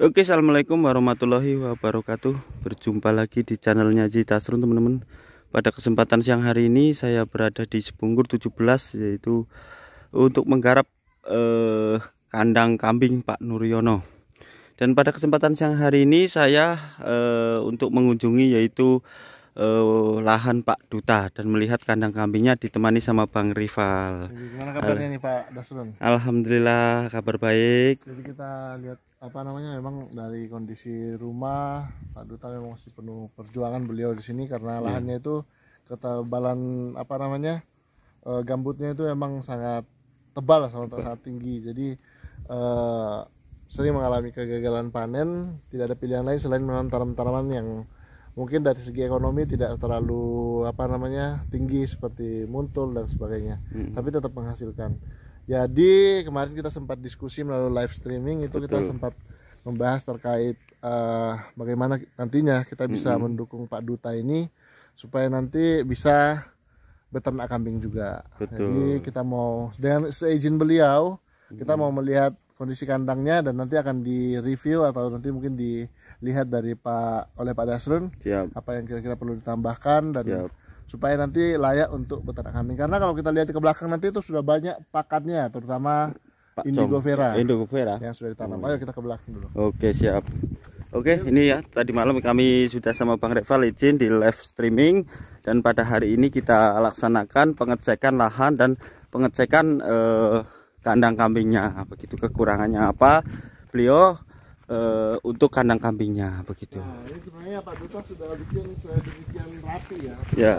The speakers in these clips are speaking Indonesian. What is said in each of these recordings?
Oke assalamualaikum warahmatullahi wabarakatuh Berjumpa lagi di channelnya Ji teman-teman Pada kesempatan siang hari ini saya berada di Sepunggur 17 Yaitu untuk menggarap eh, kandang kambing Pak Nuryono Dan pada kesempatan siang hari ini saya eh, untuk mengunjungi yaitu eh, lahan Pak Duta Dan melihat kandang kambingnya ditemani sama Bang Rival Gimana kabarnya Al nih Pak Dasrun? Alhamdulillah kabar baik Jadi kita lihat apa namanya memang dari kondisi rumah Pak Duta memang masih penuh perjuangan beliau di sini karena hmm. lahannya itu ketebalan apa namanya e, gambutnya itu memang sangat tebal sama sangat, sangat tinggi jadi e, sering mengalami kegagalan panen tidak ada pilihan lain selain menanam tanaman-tanaman yang mungkin dari segi ekonomi tidak terlalu apa namanya tinggi seperti muntul dan sebagainya hmm. tapi tetap menghasilkan jadi kemarin kita sempat diskusi melalui live streaming itu Betul. kita sempat membahas terkait uh, bagaimana nantinya kita bisa mm -hmm. mendukung Pak Duta ini supaya nanti bisa beternak kambing juga. Betul. Jadi kita mau dengan seizin beliau hmm. kita mau melihat kondisi kandangnya dan nanti akan di review atau nanti mungkin dilihat dari Pak oleh Pak Dasrun Siap. apa yang kira-kira perlu ditambahkan dan Siap supaya nanti layak untuk peternak kambing. Karena kalau kita lihat ke belakang nanti itu sudah banyak pakannya, terutama Pak indigo vera. Indigo vera yang sudah ditanam. Hmm. Ayo kita ke belakang dulu. Oke, siap. Oke, ini ya tadi malam kami sudah sama Bang Reval izin di live streaming dan pada hari ini kita laksanakan pengecekan lahan dan pengecekan eh, kandang kambingnya begitu kekurangannya apa. Beliau uh, untuk kandang kambingnya begitu. Nah, ini sebenarnya Pak Duta sudah bikin sedemikian rapi ya. Ya.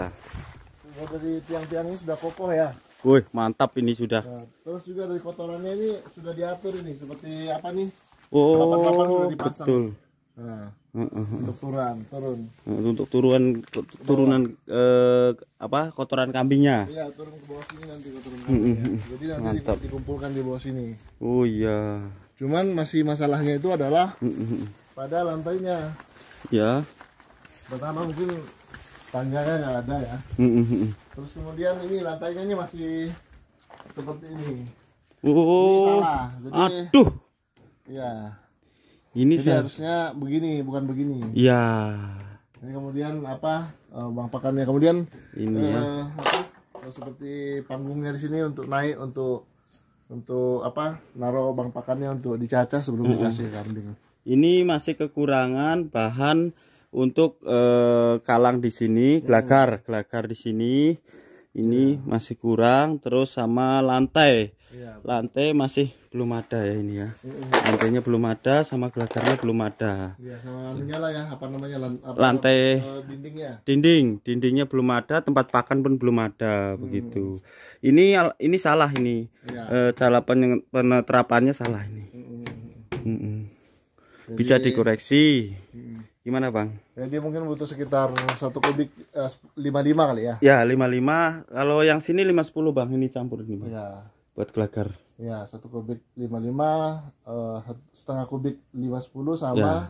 Sudah dari tiang-tiangnya sudah kokoh ya. Wih, mantap ini sudah. Nah, terus juga dari kotorannya ini sudah diatur ini seperti apa nih? Oh, Papan -papan sudah dipasang. betul. Nah, uh, uh, uh. untuk turun turun. Untuk turunan turunan eh, apa? kotoran kambingnya. Iya, turun ke bawah sini nanti kotoran kambingnya. Jadi nanti mantap. dikumpulkan di bawah sini. Oh iya. Cuman masih masalahnya itu adalah pada lantainya. Ya. Pertama mungkin tangganya nggak ada ya. Terus kemudian ini lantainya ini masih seperti ini. Oh. Ini salah. Jadi, Aduh. Ya. Ini Jadi harusnya begini, bukan begini. ya Ini kemudian apa? Eh, bang pakannya kemudian ini ya. eh, ya. seperti panggungnya di sini untuk naik untuk untuk apa naruh bang pakannya untuk dicacah sebelum dikasih kambing ini masih kekurangan bahan untuk eh, kalang di sini gelagar hmm. gelagar di sini ini yeah. masih kurang terus sama lantai yeah. lantai masih belum ada ya ini ya lantainya belum ada sama gelagarnya belum ada yeah, sama ya apa namanya lan, apa, lantai eh, dindingnya dinding dindingnya belum ada tempat pakan pun belum ada hmm. begitu ini ini salah ini ya. uh, cara penerapannya salah ini Mm -mm. Jadi, bisa dikoreksi mm. gimana bang jadi mungkin butuh sekitar satu kubik eh, lima lima kali ya ya lima lima kalau yang sini lima sepuluh bang ini campur ini bang. ya buat gelagar ya satu kubik lima lima uh, setengah kubik lima sepuluh sama ya.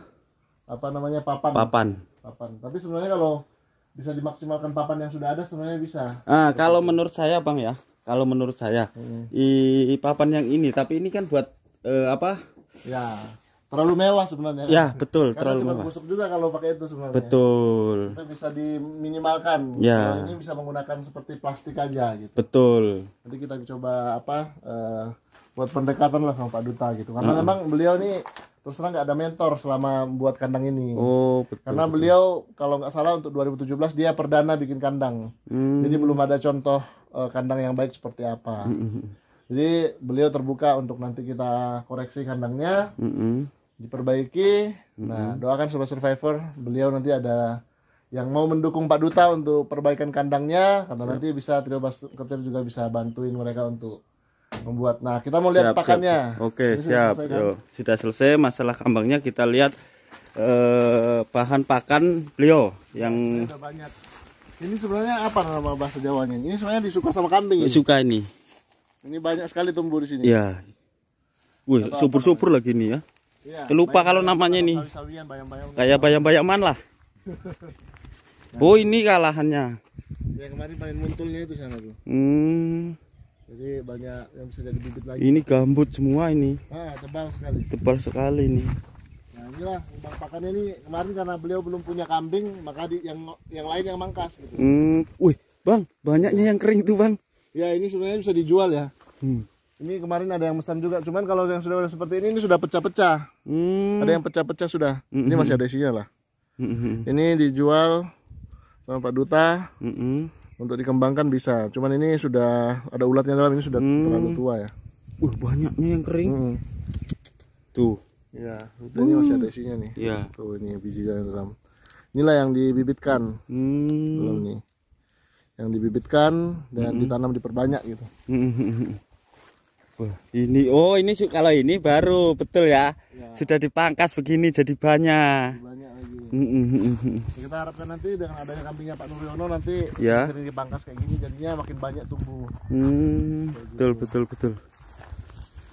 apa namanya papan papan papan tapi sebenarnya kalau bisa dimaksimalkan papan yang sudah ada sebenarnya bisa. Ah, kalau menurut saya Bang ya, kalau menurut saya hmm. i, papan yang ini tapi ini kan buat uh, apa? Ya, terlalu mewah sebenarnya. Ya, kan? betul, Karena terlalu mewah. busuk juga kalau pakai itu sebenarnya. Betul. Kita bisa diminimalkan. Ya. ini bisa menggunakan seperti plastik aja gitu. Betul. Nanti kita coba apa? Uh, buat pendekatan lah sama Pak Duta gitu. Karena hmm. memang beliau nih terus terang nggak ada mentor selama buat kandang ini. Oh, betul. Karena betul. beliau kalau nggak salah untuk 2017 dia perdana bikin kandang. Hmm. Jadi belum ada contoh uh, kandang yang baik seperti apa. Hmm, hmm, hmm. Jadi beliau terbuka untuk nanti kita koreksi kandangnya. Hmm. hmm. Diperbaiki. Hmm. Nah, doakan sobat survivor, beliau nanti ada yang mau mendukung Pak Duta untuk perbaikan kandangnya karena nanti bisa Trio Basketir juga bisa bantuin mereka untuk membuat. Nah, kita mau lihat siap, pakannya. Siap. Oke, Jadi siap. Selesai, Yo, sudah selesai masalah kambangnya kita lihat eh, bahan pakan beliau yang banyak. Ini sebenarnya apa nama bahasa Jawanya? Ini sebenarnya disuka sama kambing. Ini. Suka ini. Ini banyak sekali tumbuh di sini. Iya. Wih, subur-subur lagi ini ya. Iya, Lupa kalau namanya ini. Kayak bayam man lah. Bu, oh, ini kalahannya. Ya kemarin paling munculnya itu sana tuh. Hmm jadi banyak yang bisa jadi bibit lagi ini gambut semua ini nah, tebal sekali tebal sekali ini. nah inilah bang pakannya ini kemarin karena beliau belum punya kambing maka di, yang yang lain yang mangkas gitu hmm, wih bang banyaknya yang kering itu, bang ya ini sebenarnya bisa dijual ya hmm. ini kemarin ada yang pesan juga cuman kalau yang sudah seperti ini ini sudah pecah-pecah hmm. ada yang pecah-pecah sudah mm -hmm. ini masih ada isinya lah mm -hmm. ini dijual sama Pak Duta mm -hmm untuk dikembangkan bisa cuman ini sudah ada ulatnya dalam ini sudah hmm. terlalu tua ya uh banyaknya yang kering hmm. tuh ya dan ini masih ada hmm. isinya nih ya. tuh ini bijinya dalam inilah yang dibibitkan hmm. belum nih yang dibibitkan dan hmm. ditanam diperbanyak gitu hmm, hmm, Wah, ini oh ini kalau ini baru betul ya, ya. sudah dipangkas begini jadi banyak, banyak lagi. Ya, kita harapkan nanti dengan adanya kambingnya Pak Nuryono nanti ya. sering dipangkas kayak gini jadinya makin banyak tumbuh hmm, gitu. betul betul betul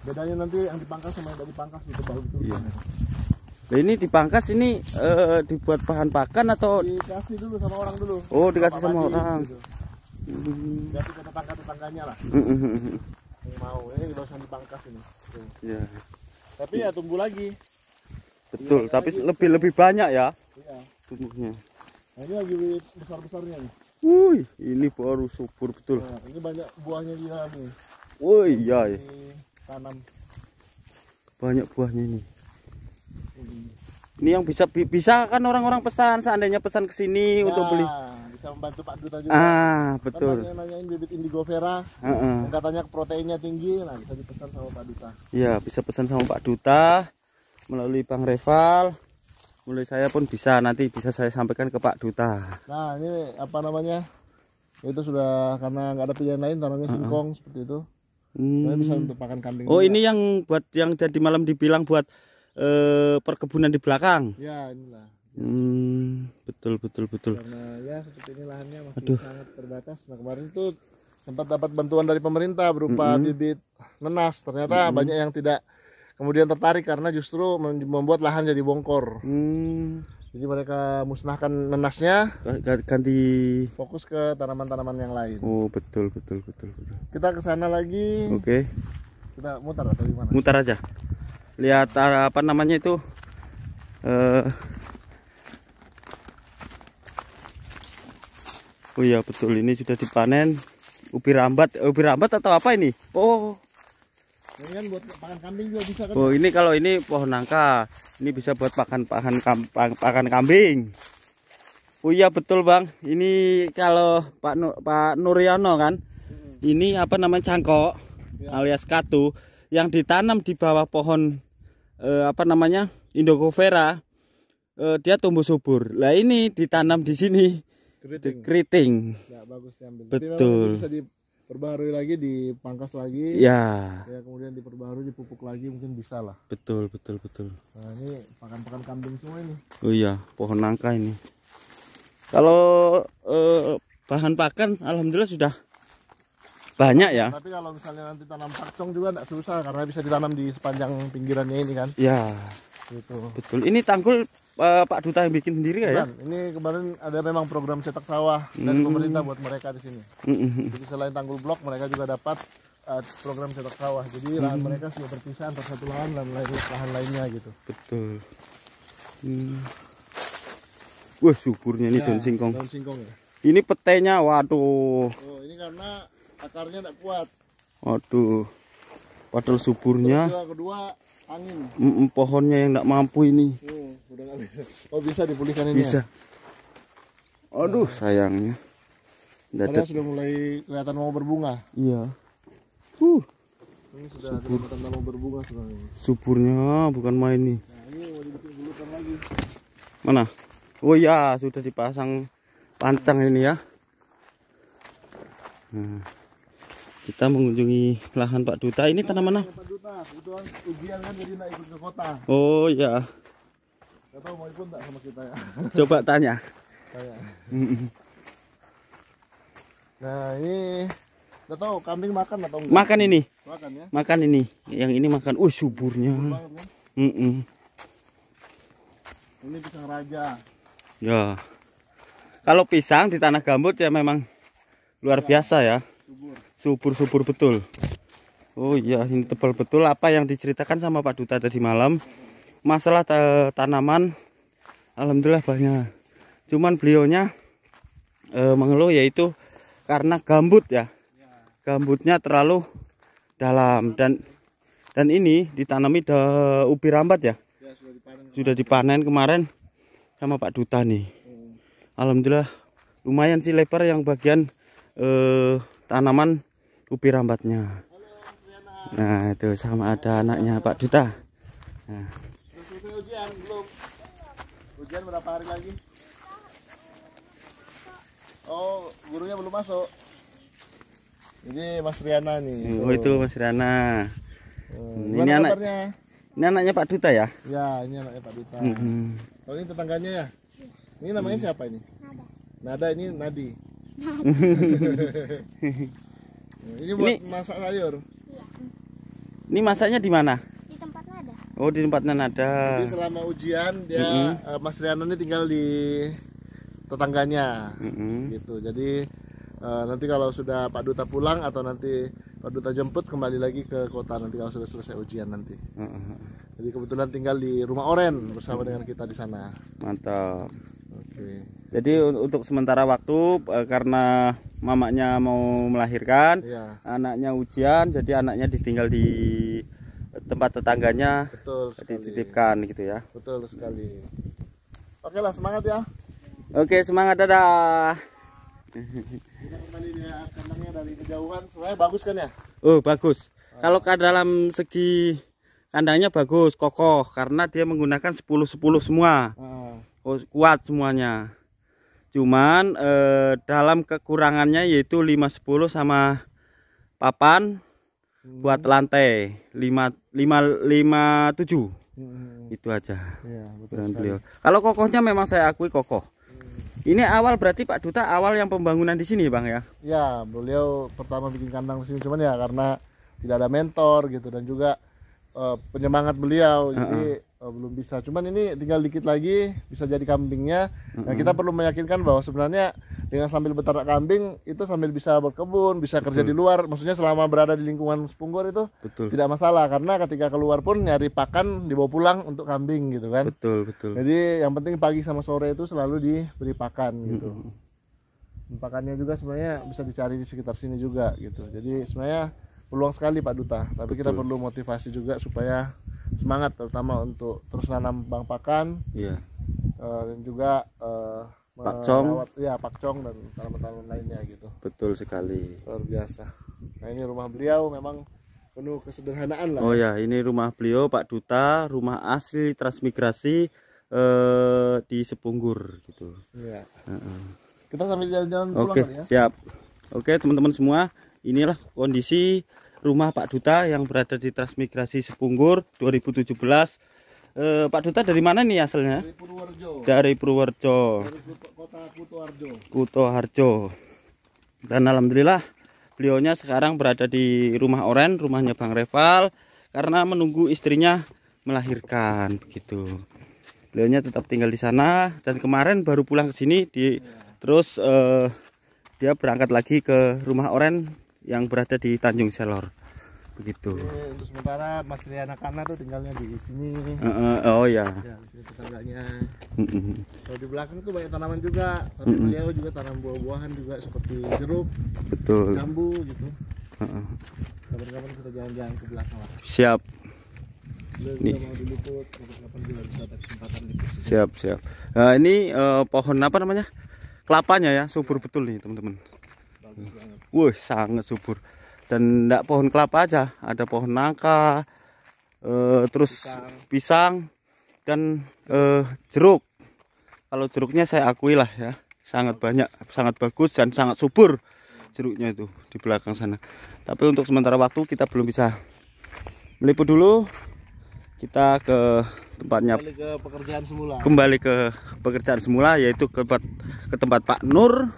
bedanya nanti yang dipangkas sama yang tidak dipangkas itu baru itu iya. Nah, ini dipangkas ini uh, dibuat bahan pakan atau dikasih dulu sama orang dulu oh dikasih sama orang gitu. hmm. dikasih ke tetangga tetangganya lah hmm. mau ini di dipangkas ini Tuh. Iya. tapi ya tumbuh lagi betul iya, tapi gitu. lebih lebih banyak ya iya. tumbuhnya nah, ini lagi besar besarnya nih Wih, ini baru subur betul. Nah, ini banyak buahnya di dalam nih. Woi, iya, iya. Tanam. Banyak buahnya ini. Ini yang bisa bisa kan orang-orang pesan seandainya pesan ke sini nah, untuk beli. bisa membantu Pak Duta juga. Ah, kan betul. Kan nanyain bibit indigo vera. Uh -uh. katanya proteinnya tinggi, nah bisa dipesan sama Pak Duta. Iya, bisa pesan sama Pak Duta melalui Bang Reval mulai saya pun bisa nanti bisa saya sampaikan ke Pak Duta. Nah ini apa namanya itu sudah karena nggak ada pilihan lain tanamnya singkong uh -uh. seperti itu. Hmm. bisa untuk pakan kambing. Oh juga. ini yang buat yang jadi malam dibilang buat eh, perkebunan di belakang. Ya inilah. Hmm, betul betul betul. Karena ya seperti ini lahannya masih Aduh. sangat terbatas. Nah kemarin itu sempat dapat bantuan dari pemerintah berupa mm -hmm. bibit nenas. Ternyata mm -hmm. banyak yang tidak kemudian tertarik karena justru membuat lahan jadi bongkor. Hmm. Jadi mereka musnahkan menasnya, ganti fokus ke tanaman-tanaman yang lain. Oh, betul betul betul betul. Kita ke sana lagi. Oke. Okay. Kita mutar atau gimana? Mutar aja. Lihat ah, apa namanya itu? uh... Oh iya betul ini sudah dipanen ubi rambat, eh, ubi rambat atau apa ini? Oh, Kan? Oh, ini kalau ini pohon nangka. Ini bisa buat pakan pakan pakan, pakan kambing. Oh iya betul, Bang. Ini kalau Pak Nur, Pak Nuryono kan. Ini apa namanya cangkok ya. alias katu yang ditanam di bawah pohon eh, apa namanya? Indocovera. Eh, dia tumbuh subur. Lah ini ditanam di sini. Keriting. Keriting. Ya, bagus Betul. bisa perbarui lagi dipangkas lagi ya ya kemudian diperbarui dipupuk lagi mungkin bisa lah betul betul betul nah ini pakan-pakan kambing semua ini oh iya pohon nangka ini kalau eh, bahan pakan alhamdulillah sudah banyak ya tapi kalau misalnya nanti tanam pakcong juga tidak susah karena bisa ditanam di sepanjang pinggirannya ini kan ya gitu betul ini tanggul uh, Pak Duta yang bikin sendiri ya? ini kemarin ada memang program cetak sawah hmm. dari pemerintah buat mereka di sini. Hmm, hmm, hmm. Jadi selain tanggul blok, mereka juga dapat uh, program cetak sawah. Jadi hmm. lahan mereka sudah berpisah antara satu lahan dan lain lahan lainnya gitu. Betul. Hmm. Wah syukurnya ini ya, daun singkong. Daun singkong ya. Ini petainya, waduh. Oh, ini karena akarnya tidak kuat. Waduh. Padahal suburnya. Terus kedua angin. pohonnya yang tidak mampu ini. Hmm, bisa. Oh bisa dipulihkan ini. Bisa. Ya? Aduh nah. sayangnya. Karena sudah mulai kelihatan mau berbunga. Iya. Uh. Ini sudah Subur. ada mau berbunga sebenarnya. Supurnya bukan main nih. Nah, Mana? Oh iya, sudah dipasang pancang ini ya. Nah kita mengunjungi lahan Pak Duta ini tanaman apa? Kan kan, oh iya. ya. Coba tanya. nah, ini nggak tahu kambing makan atau enggak? Makan ini. Makan ya? ini. Yang ini makan. Oh, suburnya. Kan? Ini pisang raja. Ya. Kalau pisang di tanah gambut ya memang luar biasa ya. Subur subur-subur betul Oh iya ini tebal betul apa yang diceritakan sama Pak Duta tadi malam masalah tanaman Alhamdulillah banyak cuman beliaunya e, mengeluh yaitu karena gambut ya gambutnya terlalu dalam dan dan ini ditanami da, ubi rambat ya, sudah, dipanen, kemarin sama Pak Duta nih Alhamdulillah lumayan sih lebar yang bagian eh tanaman upi rambatnya nah itu sama ada anaknya Pak Duta nah. ujian belum ujian berapa hari lagi oh gurunya belum masuk ini Mas Riana nih oh itu Mas Riana hmm. ini anak ini anaknya Pak Duta ya ya ini anaknya Pak Duta hmm. oh ini tetangganya ya ini namanya hmm. siapa ini Nada. Nada ini Nadi. Nadi. Ini buat ini, masak sayur. Iya. Ini masaknya di mana? Di tempat nada. Oh, di tempat nada. Jadi selama ujian dia mm -hmm. uh, Mas Riana ini tinggal di tetangganya. Mm -hmm. Gitu. Jadi uh, nanti kalau sudah Pak Duta pulang atau nanti Pak Duta jemput kembali lagi ke kota nanti kalau sudah selesai ujian nanti. Mm -hmm. Jadi kebetulan tinggal di rumah Oren bersama mm -hmm. dengan kita di sana. Mantap. Oke. Okay. Jadi untuk sementara waktu eh, karena mamanya mau melahirkan, iya. anaknya ujian, jadi anaknya ditinggal di tempat tetangganya betul sekali. dititipkan gitu ya betul sekali oke lah semangat ya oke semangat dadah kandangnya dari kejauhan bagus kan ya oh bagus kalau ke dalam segi kandangnya bagus kokoh karena dia menggunakan 10-10 semua ah. Oh, kuat semuanya cuman eh, dalam kekurangannya yaitu 510 sama papan hmm. buat lantai 557 hmm. itu aja ya, beliau kalau kokohnya memang saya akui kokoh hmm. ini awal berarti Pak Duta awal yang pembangunan di sini Bang ya ya beliau pertama bikin kandang di sini cuman ya karena tidak ada mentor gitu dan juga uh, penyemangat beliau uh -uh. jadi Oh, belum bisa. Cuman ini tinggal dikit lagi bisa jadi kambingnya. Mm-hmm. Nah, kita perlu meyakinkan bahwa sebenarnya dengan sambil beternak kambing itu sambil bisa berkebun, bisa Betul. kerja di luar. Maksudnya selama berada di lingkungan Sepunggur itu Betul. tidak masalah karena ketika keluar pun nyari pakan dibawa pulang untuk kambing gitu kan. Betul, betul. Jadi yang penting pagi sama sore itu selalu diberi pakan gitu. Mm-hmm. Pakannya juga sebenarnya bisa dicari di sekitar sini juga gitu. Jadi sebenarnya peluang sekali Pak Duta tapi Betul. kita perlu motivasi juga supaya semangat terutama untuk terus nanam Bang Pakan yeah. Iya. uh, dan juga uh, Pak Cong ya Pak Cong dan tanaman-tanaman lainnya gitu betul sekali luar biasa nah ini rumah beliau memang penuh kesederhanaan lah oh ya ini rumah beliau Pak Duta rumah asli transmigrasi eh, di Sepunggur gitu ya. uh -uh. kita sambil jalan-jalan pulang okay, ya. siap oke okay, teman-teman semua inilah kondisi rumah Pak Duta yang berada di Transmigrasi Sepunggur 2017 eh, Pak Duta dari mana nih asalnya? Dari Purworejo. Dari Purworejo. Dari Dan alhamdulillah beliaunya sekarang berada di rumah Oren, rumahnya Bang Reval karena menunggu istrinya melahirkan begitu. Beliaunya tetap tinggal di sana dan kemarin baru pulang ke sini di ya. terus eh, dia berangkat lagi ke rumah Oren yang berada di Tanjung Selor begitu. Oke, untuk sementara Mas Riana tuh tinggalnya di sini. Uh, uh, oh iya. ya. Ya Kalau di belakang tuh banyak tanaman juga, tapi uh, beliau juga tanam buah-buahan juga seperti jeruk, betul, jambu gitu. Kapan-kapan uh, kita jalan-jalan ke belakang lah. Siap. Ini. Mau diliput, juga bisa ada kesempatan gitu. Siap, siap. Nah, ini uh, pohon apa namanya? Kelapanya ya, subur betul nih teman-teman bagus Wih, sangat subur. Dan tidak pohon kelapa aja, ada pohon nangka, eh, terus pisang, pisang dan eh, jeruk. Kalau jeruknya saya akui lah ya, sangat banyak, sangat bagus dan sangat subur jeruknya itu di belakang sana. Tapi untuk sementara waktu kita belum bisa meliput dulu. Kita ke tempatnya kembali ke pekerjaan semula. Kembali ke pekerjaan semula yaitu ke tempat, ke tempat Pak Nur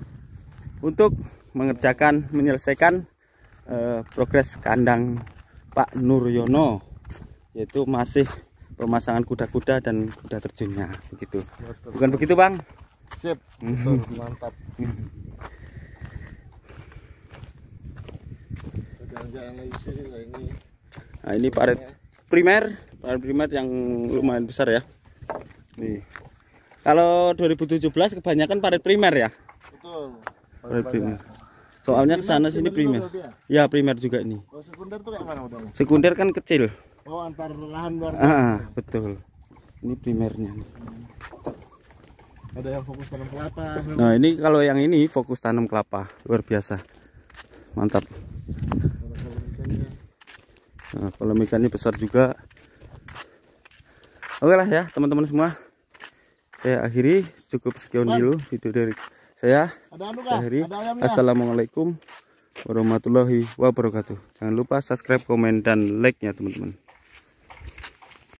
untuk mengerjakan menyelesaikan eh, progres kandang Pak Nuryono yaitu masih pemasangan kuda-kuda dan kuda terjunnya begitu bukan begitu bang sip mhm. mantap nah ini parit primer parit primer yang lumayan besar ya nih kalau 2017 kebanyakan parit primer ya betul paret primer Soalnya ke sana sini primer. Ya, primer juga ini. Oh, sekunder tuh kayak mana udah? Sekunder kan kecil. Oh, antar lahan luar. Ah, betul. Ini primernya Ada yang fokus tanam kelapa. Nah, ini kalau yang ini fokus tanam kelapa, luar biasa. Mantap. Nah, kalau ikannya besar juga. Oke lah ya, teman-teman semua. Saya akhiri cukup sekian dulu video dari saya Syahri anu ya? Assalamualaikum warahmatullahi wabarakatuh jangan lupa subscribe komen dan like nya teman-teman